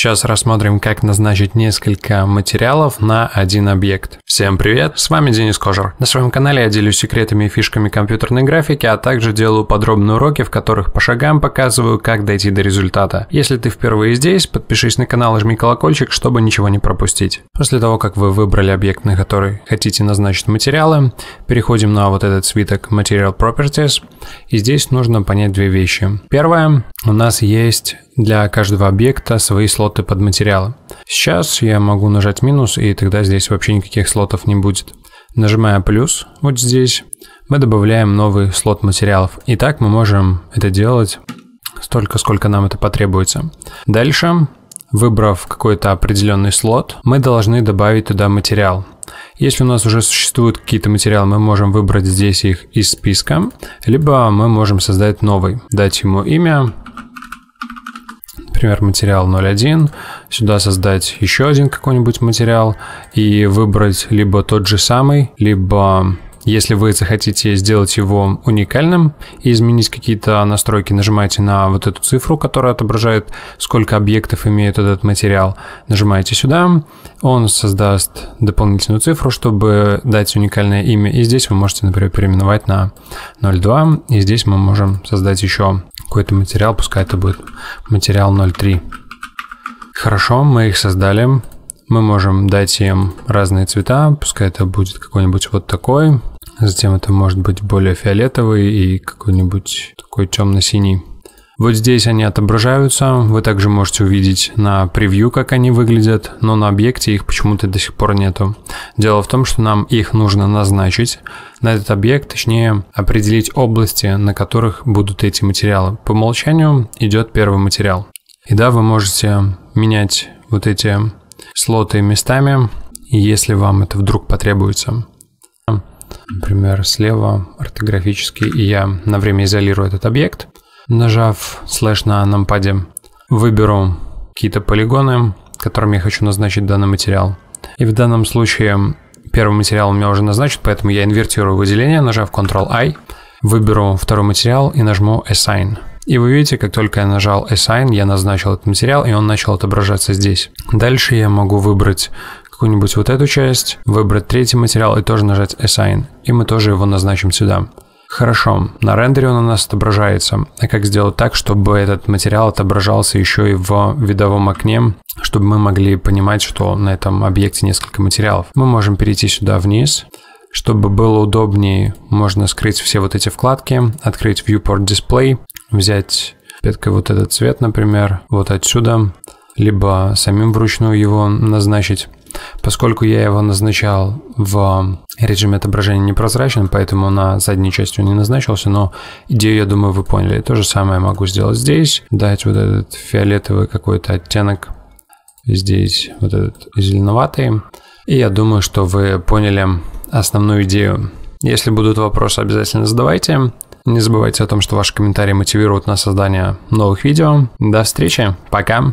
Сейчас рассмотрим, как назначить несколько материалов на один объект. Всем привет, с вами Денис Кожер. На своем канале я делюсь секретами и фишками компьютерной графики, а также делаю подробные уроки, в которых по шагам показываю, как дойти до результата. Если ты впервые здесь, подпишись на канал и жми колокольчик, чтобы ничего не пропустить. После того, как вы выбрали объект, на который хотите назначить материалы, переходим на вот этот свиток Material Properties, и здесь нужно понять две вещи. Первое у нас есть для каждого объекта свои слоты под материалы. Сейчас я могу нажать минус, и тогда здесь вообще никаких слотов не будет. Нажимая плюс вот здесь, мы добавляем новый слот материалов. И так мы можем это делать столько, сколько нам это потребуется. Дальше, выбрав какой-то определенный слот, мы должны добавить туда материал. Если у нас уже существуют какие-то материалы, мы можем выбрать здесь их из списка, либо мы можем создать новый, дать ему имя, например, материал 0.1, сюда создать еще один какой-нибудь материал и выбрать либо тот же самый, либо если вы захотите сделать его уникальным и изменить какие-то настройки, нажимаете на вот эту цифру, которая отображает, сколько объектов имеет этот материал. Нажимаете сюда, он создаст дополнительную цифру, чтобы дать уникальное имя. И здесь вы можете, например, переименовать на 0.2. И здесь мы можем создать еще какой-то материал, пускай это будет материал 0.3. Хорошо, мы их создали. Мы можем дать им разные цвета, пускай это будет какой-нибудь вот такой. Затем это может быть более фиолетовый и какой-нибудь такой темно-синий. Вот здесь они отображаются, вы также можете увидеть на превью, как они выглядят, но на объекте их почему-то до сих пор нету. Дело в том, что нам их нужно назначить на этот объект, точнее определить области, на которых будут эти материалы. По умолчанию идет первый материал. И да, вы можете менять вот эти слоты местами, если вам это вдруг потребуется. Например, слева ортографический. и я на время изолирую этот объект – Нажав слэш на NumPad, выберу какие-то полигоны, которым я хочу назначить данный материал. И в данном случае первый материал у меня уже назначен, поэтому я инвертирую выделение, нажав Ctrl-I, выберу второй материал и нажму Assign. И вы видите, как только я нажал Assign, я назначил этот материал, и он начал отображаться здесь. Дальше я могу выбрать какую-нибудь вот эту часть, выбрать третий материал и тоже нажать Assign. И мы тоже его назначим сюда. Хорошо, на рендере он у нас отображается. А как сделать так, чтобы этот материал отображался еще и в видовом окне, чтобы мы могли понимать, что на этом объекте несколько материалов? Мы можем перейти сюда вниз. Чтобы было удобнее, можно скрыть все вот эти вкладки, открыть Viewport Display, взять петкой вот этот цвет, например, вот отсюда, либо самим вручную его назначить. Поскольку я его назначал в режиме отображения непрозрачным, поэтому на задней части он не назначился, но идею, я думаю, вы поняли. То же самое могу сделать здесь, дать вот этот фиолетовый какой-то оттенок, здесь вот этот зеленоватый. И я думаю, что вы поняли основную идею. Если будут вопросы, обязательно задавайте. Не забывайте о том, что ваши комментарии мотивируют на создание новых видео. До встречи, пока!